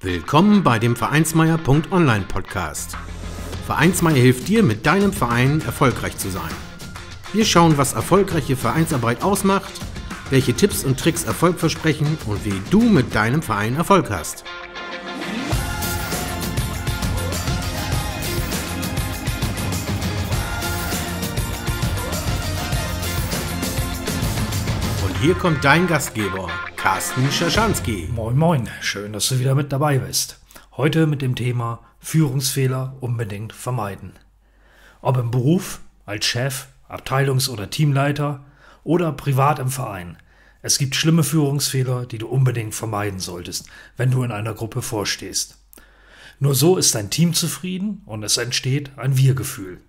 Willkommen bei dem Vereinsmeier.online Podcast. Vereinsmeier hilft dir, mit deinem Verein erfolgreich zu sein. Wir schauen, was erfolgreiche Vereinsarbeit ausmacht, welche Tipps und Tricks Erfolg versprechen und wie du mit deinem Verein Erfolg hast. Und hier kommt dein Gastgeber, Carsten Schaschanski. Moin, moin, schön, dass du wieder mit dabei bist. Heute mit dem Thema Führungsfehler unbedingt vermeiden. Ob im Beruf, als Chef, Abteilungs- oder Teamleiter oder privat im Verein. Es gibt schlimme Führungsfehler, die du unbedingt vermeiden solltest, wenn du in einer Gruppe vorstehst. Nur so ist dein Team zufrieden und es entsteht ein Wir-Gefühl.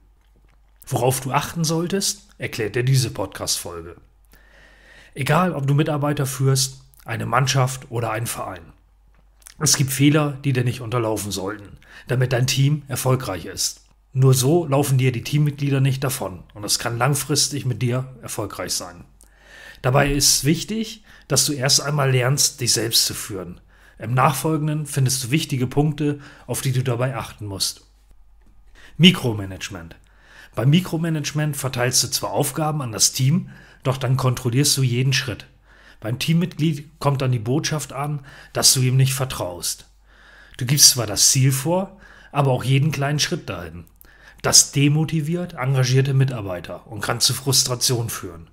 Worauf du achten solltest, erklärt dir diese Podcast-Folge. Egal, ob du Mitarbeiter führst, eine Mannschaft oder einen Verein. Es gibt Fehler, die dir nicht unterlaufen sollten, damit dein Team erfolgreich ist. Nur so laufen dir die Teammitglieder nicht davon und es kann langfristig mit dir erfolgreich sein. Dabei ist wichtig, dass du erst einmal lernst, dich selbst zu führen. Im Nachfolgenden findest du wichtige Punkte, auf die du dabei achten musst. Mikromanagement. Beim Mikromanagement verteilst du zwar Aufgaben an das Team, doch dann kontrollierst du jeden Schritt. Beim Teammitglied kommt dann die Botschaft an, dass du ihm nicht vertraust. Du gibst zwar das Ziel vor, aber auch jeden kleinen Schritt dahin. Das demotiviert engagierte Mitarbeiter und kann zu Frustration führen.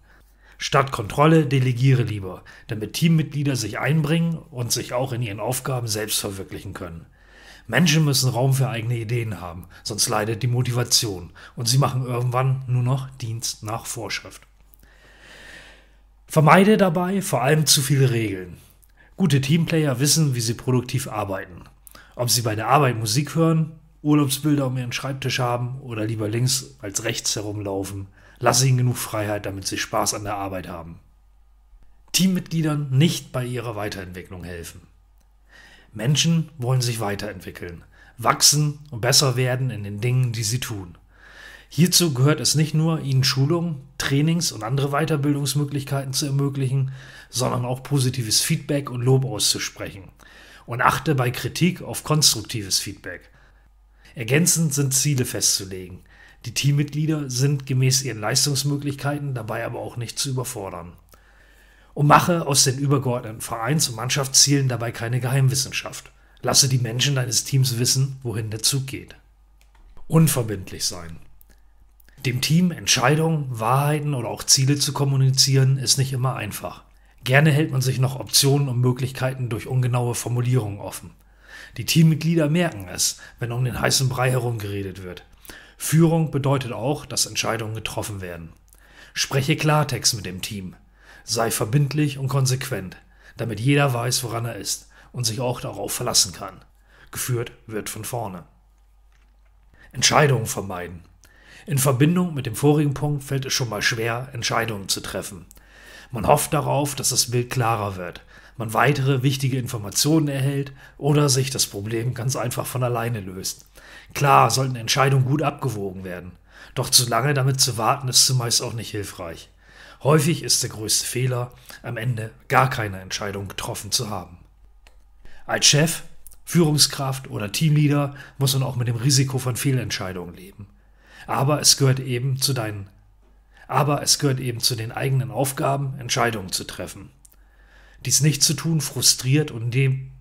Statt Kontrolle delegiere lieber, damit Teammitglieder sich einbringen und sich auch in ihren Aufgaben selbst verwirklichen können. Menschen müssen Raum für eigene Ideen haben, sonst leidet die Motivation und sie machen irgendwann nur noch Dienst nach Vorschrift. Vermeide dabei vor allem zu viele Regeln. Gute Teamplayer wissen, wie sie produktiv arbeiten. Ob sie bei der Arbeit Musik hören, Urlaubsbilder um ihren Schreibtisch haben oder lieber links als rechts herumlaufen, lasse ihnen genug Freiheit, damit sie Spaß an der Arbeit haben. Teammitgliedern nicht bei ihrer Weiterentwicklung helfen. Menschen wollen sich weiterentwickeln, wachsen und besser werden in den Dingen, die sie tun. Hierzu gehört es nicht nur, ihnen Schulungen, Trainings und andere Weiterbildungsmöglichkeiten zu ermöglichen, sondern auch positives Feedback und Lob auszusprechen. Und achte bei Kritik auf konstruktives Feedback. Ergänzend sind Ziele festzulegen. Die Teammitglieder sind gemäß ihren Leistungsmöglichkeiten dabei aber auch nicht zu überfordern. Und mache aus den übergeordneten Vereins- und Mannschaftszielen dabei keine Geheimwissenschaft. Lasse die Menschen deines Teams wissen, wohin der Zug geht. Unverbindlich sein. Dem Team Entscheidungen, Wahrheiten oder auch Ziele zu kommunizieren, ist nicht immer einfach. Gerne hält man sich noch Optionen und Möglichkeiten durch ungenaue Formulierungen offen. Die Teammitglieder merken es, wenn um den heißen Brei herum geredet wird. Führung bedeutet auch, dass Entscheidungen getroffen werden. Spreche Klartext mit dem Team. Sei verbindlich und konsequent, damit jeder weiß, woran er ist und sich auch darauf verlassen kann. Geführt wird von vorne. Entscheidungen vermeiden. In Verbindung mit dem vorigen Punkt fällt es schon mal schwer, Entscheidungen zu treffen. Man hofft darauf, dass das Bild klarer wird, man weitere wichtige Informationen erhält oder sich das Problem ganz einfach von alleine löst. Klar sollten Entscheidungen gut abgewogen werden, doch zu lange damit zu warten ist zumeist auch nicht hilfreich. Häufig ist der größte Fehler, am Ende gar keine Entscheidung getroffen zu haben. Als Chef, Führungskraft oder Teamleader muss man auch mit dem Risiko von Fehlentscheidungen leben. Aber es gehört eben zu deinen, aber es gehört eben zu den eigenen Aufgaben, Entscheidungen zu treffen. Dies nicht zu tun frustriert und dem,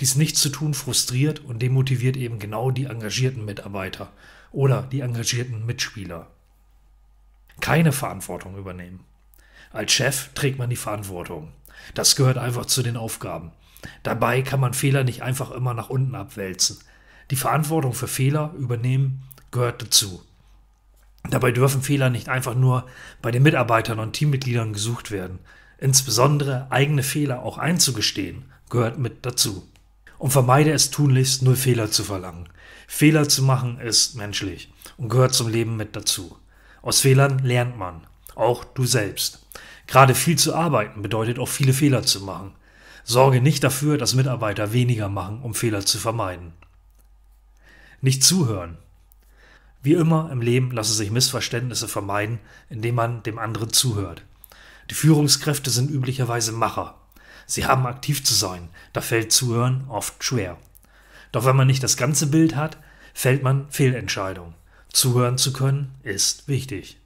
dies nicht zu tun frustriert und demotiviert eben genau die engagierten Mitarbeiter oder die engagierten Mitspieler. Keine Verantwortung übernehmen. Als Chef trägt man die Verantwortung. Das gehört einfach zu den Aufgaben. Dabei kann man Fehler nicht einfach immer nach unten abwälzen. Die Verantwortung für Fehler übernehmen gehört dazu. Dabei dürfen Fehler nicht einfach nur bei den Mitarbeitern und Teammitgliedern gesucht werden. Insbesondere eigene Fehler auch einzugestehen gehört mit dazu. Und vermeide es tunlichst, null Fehler zu verlangen. Fehler zu machen ist menschlich und gehört zum Leben mit dazu. Aus Fehlern lernt man, auch du selbst. Gerade viel zu arbeiten bedeutet auch viele Fehler zu machen. Sorge nicht dafür, dass Mitarbeiter weniger machen, um Fehler zu vermeiden. Nicht zuhören, wie immer im Leben lassen sich Missverständnisse vermeiden, indem man dem anderen zuhört. Die Führungskräfte sind üblicherweise Macher. Sie haben aktiv zu sein, da fällt Zuhören oft schwer. Doch wenn man nicht das ganze Bild hat, fällt man Fehlentscheidungen. Zuhören zu können ist wichtig.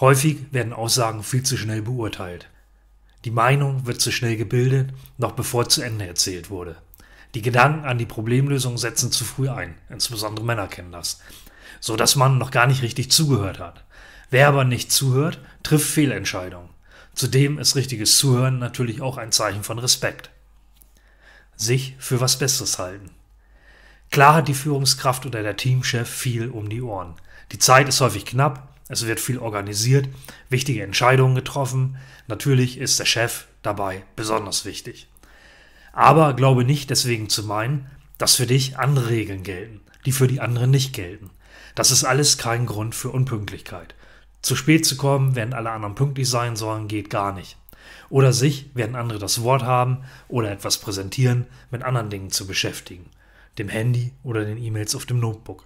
Häufig werden Aussagen viel zu schnell beurteilt. Die Meinung wird zu schnell gebildet, noch bevor zu Ende erzählt wurde. Die Gedanken an die Problemlösung setzen zu früh ein, insbesondere Männer kennen das so dass man noch gar nicht richtig zugehört hat. Wer aber nicht zuhört, trifft Fehlentscheidungen. Zudem ist richtiges Zuhören natürlich auch ein Zeichen von Respekt. Sich für was Besseres halten. Klar hat die Führungskraft oder der Teamchef viel um die Ohren. Die Zeit ist häufig knapp, es wird viel organisiert, wichtige Entscheidungen getroffen. Natürlich ist der Chef dabei besonders wichtig. Aber glaube nicht deswegen zu meinen, dass für dich andere Regeln gelten, die für die anderen nicht gelten. Das ist alles kein Grund für Unpünktlichkeit. Zu spät zu kommen, während alle anderen pünktlich sein sollen, geht gar nicht. Oder sich, während andere das Wort haben oder etwas präsentieren, mit anderen Dingen zu beschäftigen. Dem Handy oder den E-Mails auf dem Notebook.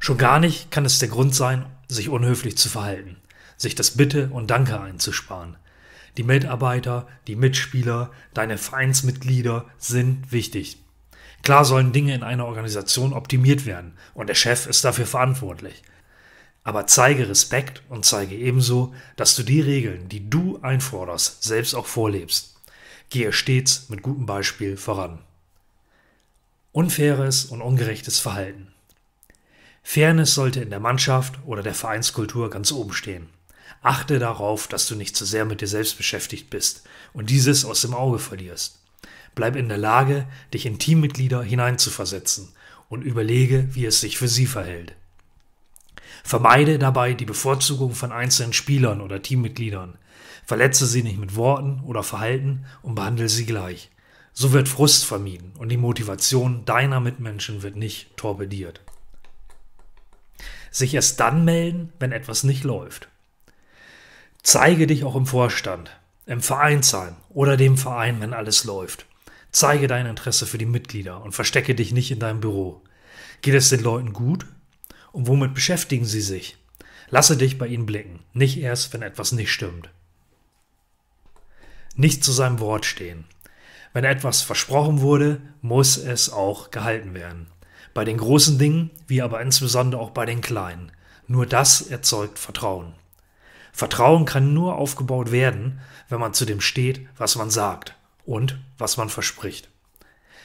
Schon gar nicht kann es der Grund sein, sich unhöflich zu verhalten, sich das Bitte und Danke einzusparen. Die Mitarbeiter, die Mitspieler, deine Vereinsmitglieder sind wichtig. Klar sollen Dinge in einer Organisation optimiert werden und der Chef ist dafür verantwortlich. Aber zeige Respekt und zeige ebenso, dass du die Regeln, die du einforderst, selbst auch vorlebst. Gehe stets mit gutem Beispiel voran. Unfaires und ungerechtes Verhalten. Fairness sollte in der Mannschaft oder der Vereinskultur ganz oben stehen. Achte darauf, dass du nicht zu sehr mit dir selbst beschäftigt bist und dieses aus dem Auge verlierst. Bleib in der Lage, dich in Teammitglieder hineinzuversetzen und überlege, wie es sich für sie verhält. Vermeide dabei die Bevorzugung von einzelnen Spielern oder Teammitgliedern. Verletze sie nicht mit Worten oder Verhalten und behandle sie gleich. So wird Frust vermieden und die Motivation deiner Mitmenschen wird nicht torpediert. Sich erst dann melden, wenn etwas nicht läuft. Zeige dich auch im Vorstand, im Vereinsheim oder dem Verein, wenn alles läuft. Zeige dein Interesse für die Mitglieder und verstecke dich nicht in deinem Büro. Geht es den Leuten gut? Und womit beschäftigen sie sich? Lasse dich bei ihnen blicken, nicht erst, wenn etwas nicht stimmt. Nicht zu seinem Wort stehen. Wenn etwas versprochen wurde, muss es auch gehalten werden. Bei den großen Dingen, wie aber insbesondere auch bei den kleinen. Nur das erzeugt Vertrauen. Vertrauen kann nur aufgebaut werden, wenn man zu dem steht, was man sagt und was man verspricht.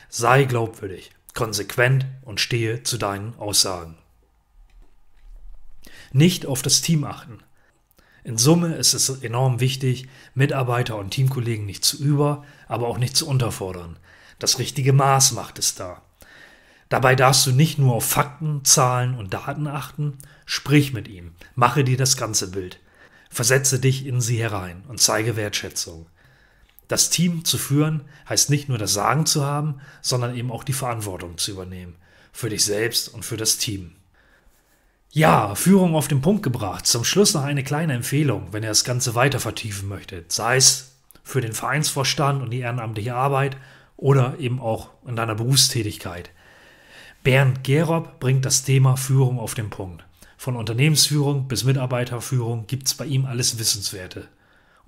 Sei glaubwürdig, konsequent und stehe zu deinen Aussagen. Nicht auf das Team achten. In Summe ist es enorm wichtig, Mitarbeiter und Teamkollegen nicht zu über, aber auch nicht zu unterfordern. Das richtige Maß macht es da. Dabei darfst du nicht nur auf Fakten, Zahlen und Daten achten, sprich mit ihm, mache dir das ganze Bild, versetze dich in sie herein und zeige Wertschätzung. Das Team zu führen heißt nicht nur das Sagen zu haben, sondern eben auch die Verantwortung zu übernehmen. Für dich selbst und für das Team. Ja, Führung auf den Punkt gebracht. Zum Schluss noch eine kleine Empfehlung, wenn ihr das Ganze weiter vertiefen möchtet. Sei es für den Vereinsvorstand und die ehrenamtliche Arbeit oder eben auch in deiner Berufstätigkeit. Bernd Gerob bringt das Thema Führung auf den Punkt. Von Unternehmensführung bis Mitarbeiterführung gibt es bei ihm alles Wissenswerte.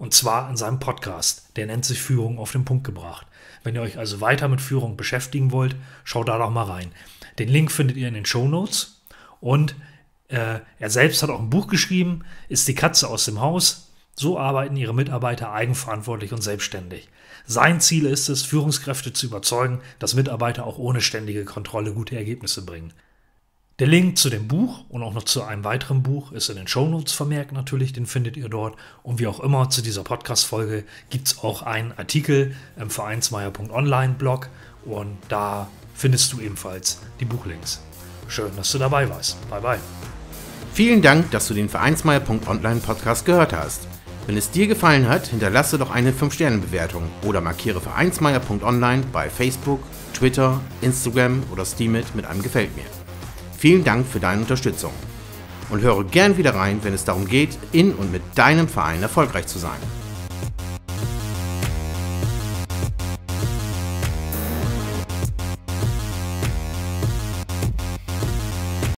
Und zwar in seinem Podcast. Der nennt sich Führung auf den Punkt gebracht. Wenn ihr euch also weiter mit Führung beschäftigen wollt, schaut da doch mal rein. Den Link findet ihr in den Show Notes. Und äh, er selbst hat auch ein Buch geschrieben, ist die Katze aus dem Haus. So arbeiten ihre Mitarbeiter eigenverantwortlich und selbstständig. Sein Ziel ist es, Führungskräfte zu überzeugen, dass Mitarbeiter auch ohne ständige Kontrolle gute Ergebnisse bringen. Der Link zu dem Buch und auch noch zu einem weiteren Buch ist in den Show Notes vermerkt natürlich, den findet ihr dort. Und wie auch immer zu dieser Podcast-Folge gibt es auch einen Artikel im vereinsmeier.online-Blog und da findest du ebenfalls die Buchlinks. Schön, dass du dabei warst. Bye bye. Vielen Dank, dass du den Vereinsmeier.online-Podcast gehört hast. Wenn es dir gefallen hat, hinterlasse doch eine 5-Sterne-Bewertung oder markiere vereinsmeier.online bei Facebook, Twitter, Instagram oder Steamit mit einem Gefällt mir. Vielen Dank für deine Unterstützung. Und höre gern wieder rein, wenn es darum geht, in und mit deinem Verein erfolgreich zu sein.